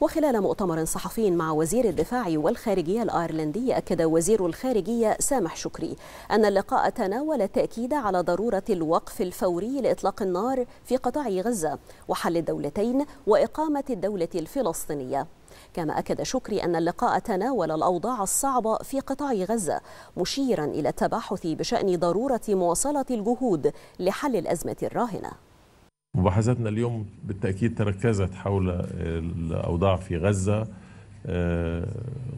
وخلال مؤتمر صحفي مع وزير الدفاع والخارجية الأيرلندي أكد وزير الخارجية سامح شكري أن اللقاء تناول التأكيد على ضرورة الوقف الفوري لإطلاق النار في قطاع غزة وحل الدولتين وإقامة الدولة الفلسطينية كما أكد شكري أن اللقاء تناول الأوضاع الصعبة في قطاع غزة مشيرا إلى التباحث بشأن ضرورة مواصلة الجهود لحل الأزمة الراهنة مباحثاتنا اليوم بالتأكيد تركزت حول الأوضاع في غزة آه،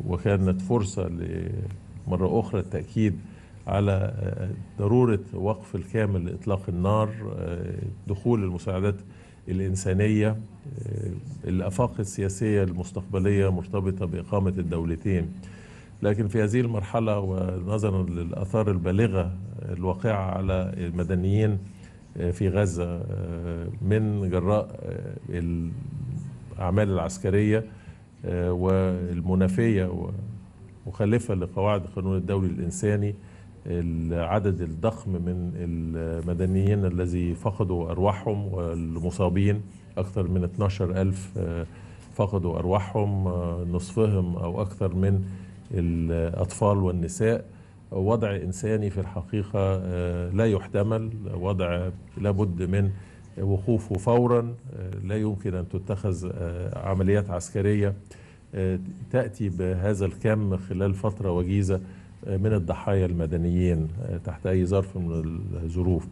وكانت فرصة مرة أخرى التأكيد على آه، ضرورة وقف الكامل لإطلاق النار آه، دخول المساعدات الإنسانية الآفاق السياسية المستقبلية مرتبطة بإقامة الدولتين لكن في هذه المرحلة ونظرا للأثار البالغة الواقعة على المدنيين في غزة من جراء آه، الأعمال العسكرية آه، والمنافية ومخالفة لقواعد القانون الدولي الإنساني العدد الضخم من المدنيين الذي فقدوا أرواحهم والمصابين أكثر من 12 ألف آه، فقدوا أرواحهم نصفهم أو أكثر من الأطفال والنساء وضع إنساني في الحقيقة لا يحتمل وضع لابد من وقوفه فورا آه، لا يمكن أن تتخذ آه، عمليات عسكرية آه، تأتي بهذا الكم خلال فترة وجيزة من الضحايا المدنيين تحت أي ظرف من الظروف